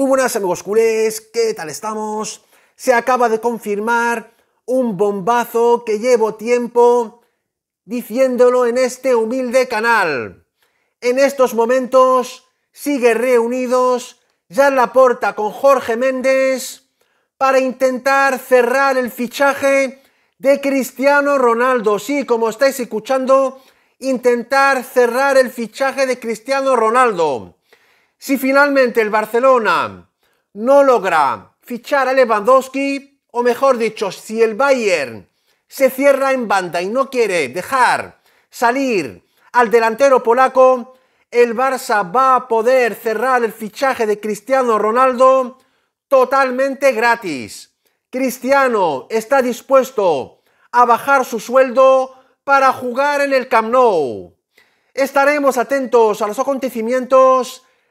Muy buenas amigos ¿qué tal estamos? Se acaba de confirmar un bombazo que llevo tiempo diciéndolo en este humilde canal. En estos momentos sigue reunidos ya en la puerta con Jorge Méndez para intentar cerrar el fichaje de Cristiano Ronaldo. Sí, como estáis escuchando, intentar cerrar el fichaje de Cristiano Ronaldo. Si finalmente el Barcelona no logra fichar a Lewandowski, o mejor dicho, si el Bayern se cierra en banda y no quiere dejar salir al delantero polaco, el Barça va a poder cerrar el fichaje de Cristiano Ronaldo totalmente gratis. Cristiano está dispuesto a bajar su sueldo para jugar en el Camp Nou. Estaremos atentos a los acontecimientos